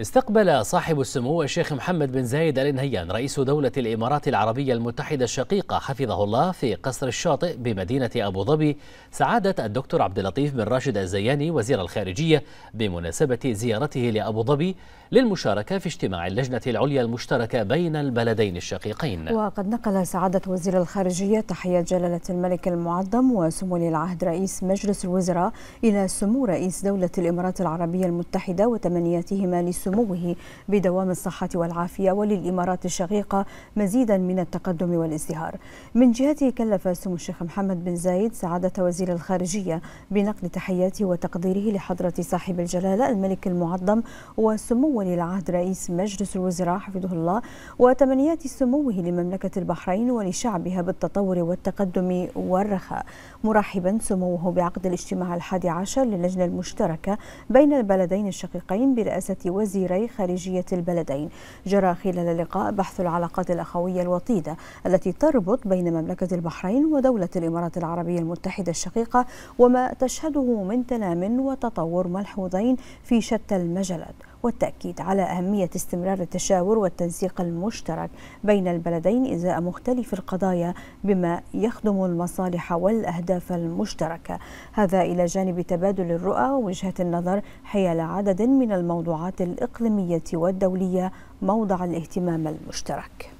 استقبل صاحب السمو الشيخ محمد بن زايد ال نهيان رئيس دولة الإمارات العربية المتحدة الشقيقة حفظه الله في قصر الشاطئ بمدينة أبو ظبي سعادة الدكتور عبد اللطيف بن راشد الزياني وزير الخارجية بمناسبة زيارته لأبو ظبي للمشاركة في اجتماع اللجنة العليا المشتركة بين البلدين الشقيقين وقد نقل سعادة وزير الخارجية تحية جلالة الملك المعظم وسمو العهد رئيس مجلس الوزراء إلى سمو رئيس دولة الإمارات العربية المتحدة وتمنياتهما لسمو سموه بدوام الصحة والعافية وللإمارات الشقيقة مزيدا من التقدم والازدهار من جهته كلف سمو الشيخ محمد بن زايد سعادة وزير الخارجية بنقل تحياته وتقديره لحضرة صاحب الجلالة الملك المعظم وسمو ولي العهد رئيس مجلس الوزراء حفظه الله وتمنيات سموه لمملكة البحرين ولشعبها بالتطور والتقدم والرخاء مرحبا سموه بعقد الاجتماع الحادي عشر للجنة المشتركة بين البلدين الشقيقين برئاسة وزير وزيري خارجية البلدين جرى خلال اللقاء بحث العلاقات الأخوية الوطيدة التي تربط بين مملكة البحرين ودولة الإمارات العربية المتحدة الشقيقة وما تشهده من تنام وتطور ملحوظين في شتى المجالات والتأكيد على أهمية استمرار التشاور والتنسيق المشترك بين البلدين إزاء مختلف القضايا بما يخدم المصالح والأهداف المشتركة هذا إلى جانب تبادل الرؤى ووجهات النظر حيال عدد من الموضوعات الإقليمية والدولية موضع الاهتمام المشترك